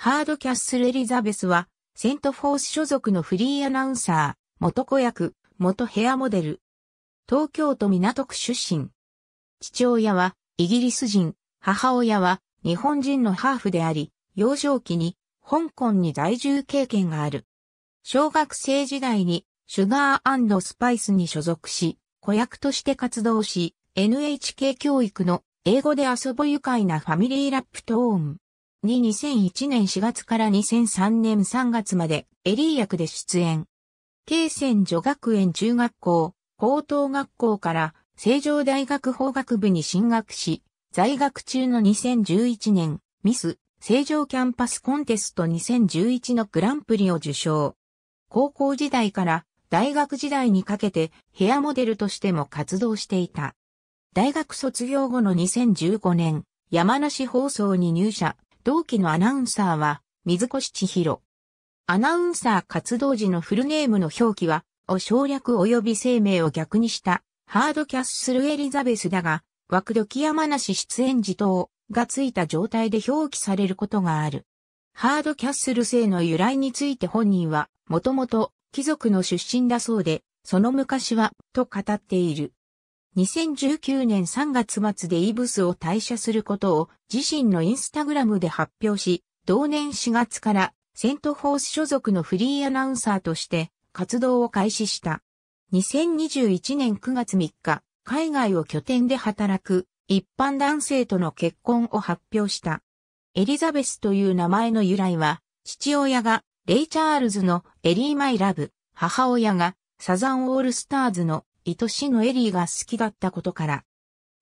ハードキャッスル・エリザベスは、セントフォース所属のフリーアナウンサー、元子役、元ヘアモデル。東京都港区出身。父親は、イギリス人、母親は、日本人のハーフであり、幼少期に、香港に在住経験がある。小学生時代に、シュガースパイスに所属し、子役として活動し、NHK 教育の英語で遊ぼ愉快なファミリーラップトーン。に2001年4月から2003年3月までエリー役で出演。京仙女学園中学校、高等学校から成城大学法学部に進学し、在学中の2011年、ミス、成城キャンパスコンテスト2011のグランプリを受賞。高校時代から大学時代にかけてヘアモデルとしても活動していた。大学卒業後の2015年、山梨放送に入社、同期のアナウンサーは、水越千尋。アナウンサー活動時のフルネームの表記は、を省略及び生命を逆にした、ハードキャッスルエリザベスだが、枠時山梨出演時等がついた状態で表記されることがある。ハードキャッスル性の由来について本人は、もともと貴族の出身だそうで、その昔は、と語っている。2019年3月末でイブスを退社することを自身のインスタグラムで発表し、同年4月からセントフォース所属のフリーアナウンサーとして活動を開始した。2021年9月3日、海外を拠点で働く一般男性との結婚を発表した。エリザベスという名前の由来は、父親がレイ・チャールズのエリー・マイ・ラブ、母親がサザン・オールスターズの愛しのエリーが好きだったことから、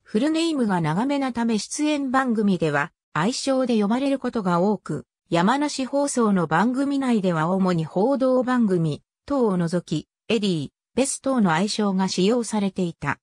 フルネームが長めなため出演番組では愛称で呼ばれることが多く、山梨放送の番組内では主に報道番組等を除き、エリー、ベス等の愛称が使用されていた。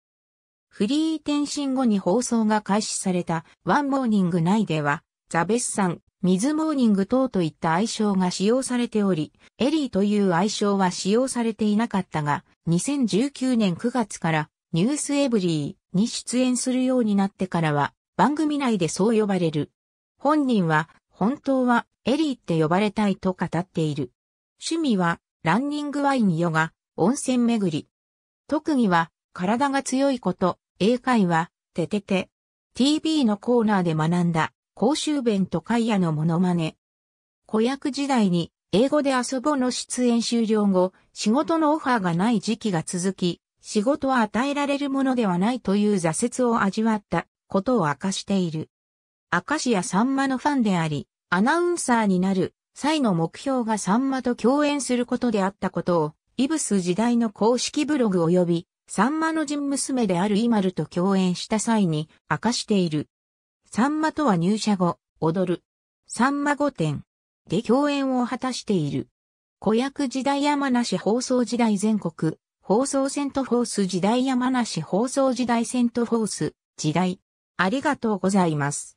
フリー転身後に放送が開始されたワンモーニング内では、ザ・ベスさん、水モーニング等といった愛称が使用されており、エリーという愛称は使用されていなかったが、2019年9月からニュースエブリーに出演するようになってからは、番組内でそう呼ばれる。本人は、本当はエリーって呼ばれたいと語っている。趣味は、ランニングワインヨガ、温泉巡り。特技は、体が強いこと、英会話、ててて。TV のコーナーで学んだ、公衆弁とカイヤのモノマネ。子役時代に英語で遊ぼうの出演終了後、仕事のオファーがない時期が続き、仕事は与えられるものではないという挫折を味わったことを明かしている。明石家さんまのファンであり、アナウンサーになる際の目標がさんまと共演することであったことを、イブス時代の公式ブログ及び、さんまの人娘であるイマルと共演した際に明かしている。さんまとは入社後、踊る。さんま御殿で共演を果たしている。子役時代山梨放送時代全国、放送セントフォース時代山梨放送時代セントフォース時代。ありがとうございます。